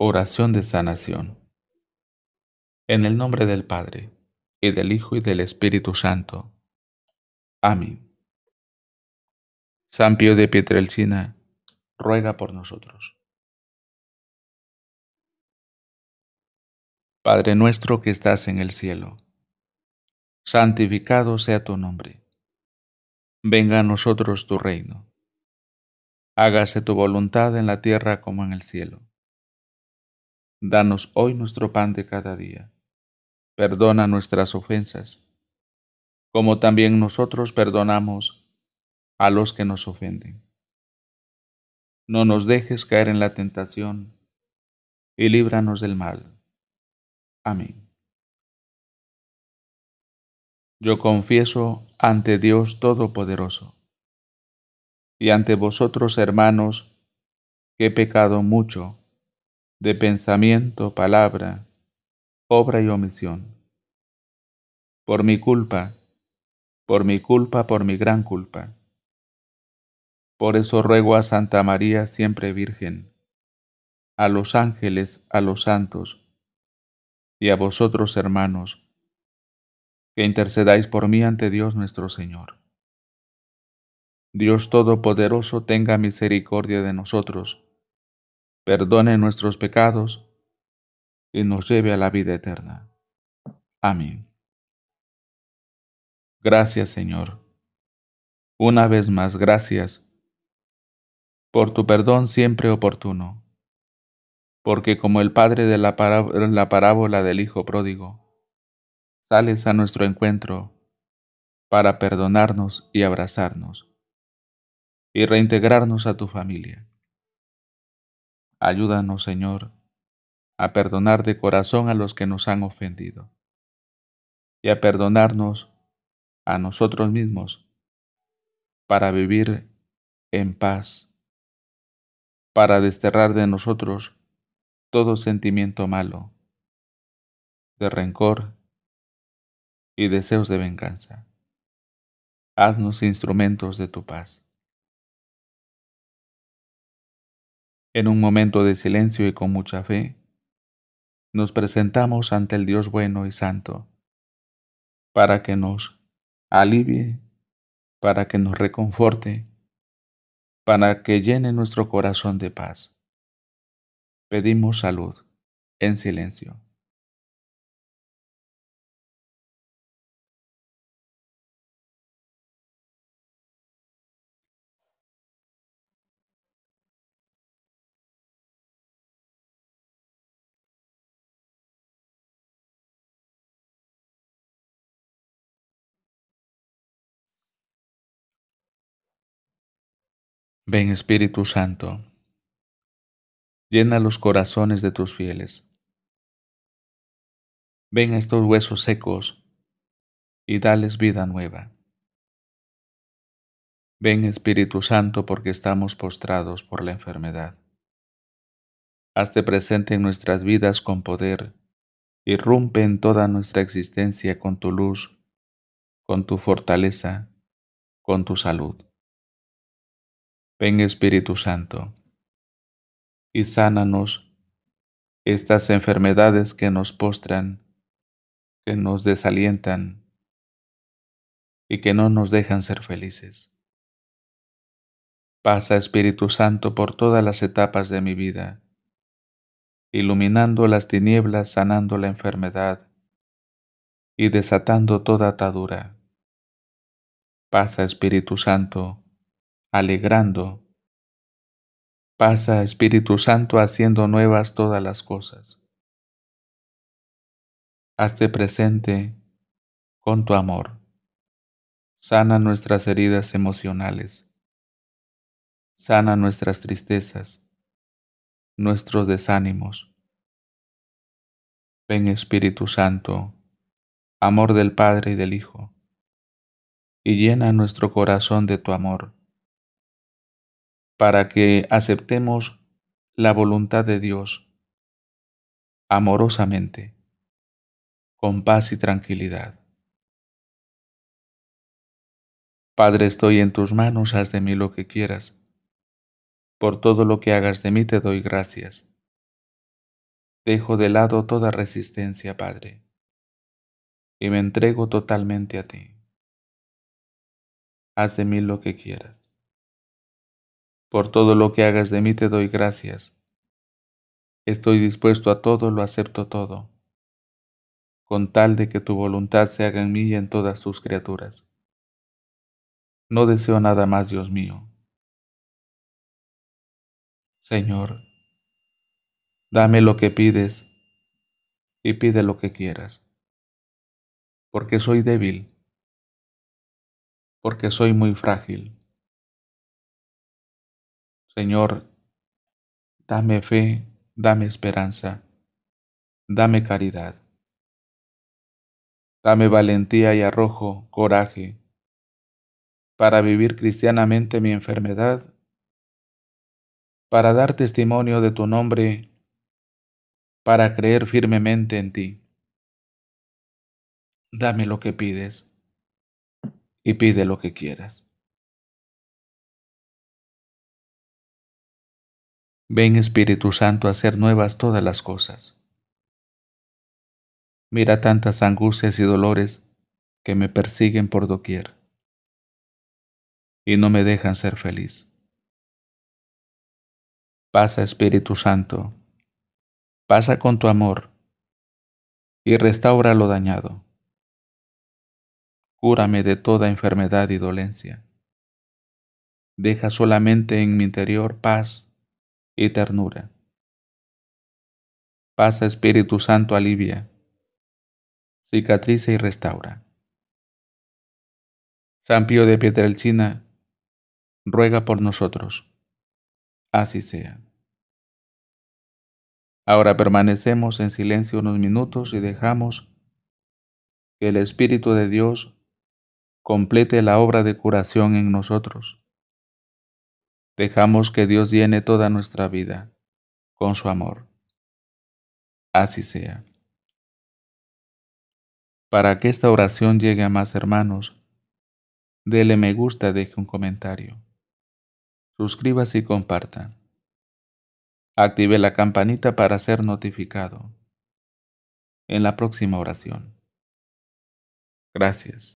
Oración de sanación. En el nombre del Padre, y del Hijo y del Espíritu Santo. Amén. San Pío de Pietrelcina, ruega por nosotros. Padre nuestro que estás en el cielo, santificado sea tu nombre. Venga a nosotros tu reino. Hágase tu voluntad en la tierra como en el cielo. Danos hoy nuestro pan de cada día. Perdona nuestras ofensas, como también nosotros perdonamos a los que nos ofenden. No nos dejes caer en la tentación y líbranos del mal. Amén. Yo confieso ante Dios Todopoderoso y ante vosotros, hermanos, que he pecado mucho de pensamiento, palabra, obra y omisión. Por mi culpa, por mi culpa, por mi gran culpa. Por eso ruego a Santa María siempre Virgen, a los ángeles, a los santos, y a vosotros hermanos, que intercedáis por mí ante Dios nuestro Señor. Dios Todopoderoso tenga misericordia de nosotros perdone nuestros pecados y nos lleve a la vida eterna. Amén. Gracias Señor. Una vez más, gracias por tu perdón siempre oportuno, porque como el Padre de la, parábola del Hijo pródigo, sales a nuestro encuentro para perdonarnos y abrazarnos y reintegrarnos a tu familia. Ayúdanos, Señor, a perdonar de corazón a los que nos han ofendido y a perdonarnos a nosotros mismos para vivir en paz, para desterrar de nosotros todo sentimiento malo, de rencor y deseos de venganza. Haznos instrumentos de tu paz. En un momento de silencio y con mucha fe, nos presentamos ante el Dios bueno y santo, para que nos alivie, para que nos reconforte, para que llene nuestro corazón de paz. Pedimos salud en silencio. Ven Espíritu Santo, llena los corazones de tus fieles. Ven a estos huesos secos y dales vida nueva. Ven Espíritu Santo porque estamos postrados por la enfermedad. Hazte presente en nuestras vidas con poder, irrumpe en toda nuestra existencia con tu luz, con tu fortaleza, con tu salud. Ven Espíritu Santo y sánanos estas enfermedades que nos postran, que nos desalientan y que no nos dejan ser felices. Pasa Espíritu Santo por todas las etapas de mi vida, iluminando las tinieblas, sanando la enfermedad y desatando toda atadura. Pasa Espíritu Santo alegrando. Pasa, Espíritu Santo, haciendo nuevas todas las cosas. Hazte presente con tu amor. Sana nuestras heridas emocionales. Sana nuestras tristezas, nuestros desánimos. Ven Espíritu Santo, amor del Padre y del Hijo, y llena nuestro corazón de tu amor para que aceptemos la voluntad de Dios amorosamente, con paz y tranquilidad. Padre, estoy en tus manos, haz de mí lo que quieras. Por todo lo que hagas de mí te doy gracias. Dejo de lado toda resistencia, Padre, y me entrego totalmente a ti. Haz de mí lo que quieras. Por todo lo que hagas de mí te doy gracias. Estoy dispuesto a todo, lo acepto todo, con tal de que tu voluntad se haga en mí y en todas tus criaturas. No deseo nada más, Dios mío. Señor, dame lo que pides y pide lo que quieras, porque soy débil, porque soy muy frágil Señor, dame fe, dame esperanza, dame caridad. Dame valentía y arrojo, coraje, para vivir cristianamente mi enfermedad, para dar testimonio de tu nombre, para creer firmemente en ti. Dame lo que pides y pide lo que quieras. Ven Espíritu Santo a hacer nuevas todas las cosas. Mira tantas angustias y dolores que me persiguen por doquier y no me dejan ser feliz. Pasa Espíritu Santo, pasa con tu amor y restaura lo dañado. Cúrame de toda enfermedad y dolencia. Deja solamente en mi interior paz y ternura. Pasa Espíritu Santo, alivia, cicatriza y restaura. San Pío de Pietrelcina, ruega por nosotros. Así sea. Ahora permanecemos en silencio unos minutos y dejamos que el Espíritu de Dios complete la obra de curación en nosotros Dejamos que Dios llene toda nuestra vida con su amor. Así sea. Para que esta oración llegue a más hermanos, dele me gusta, deje un comentario, suscríbase y comparta. Active la campanita para ser notificado en la próxima oración. Gracias.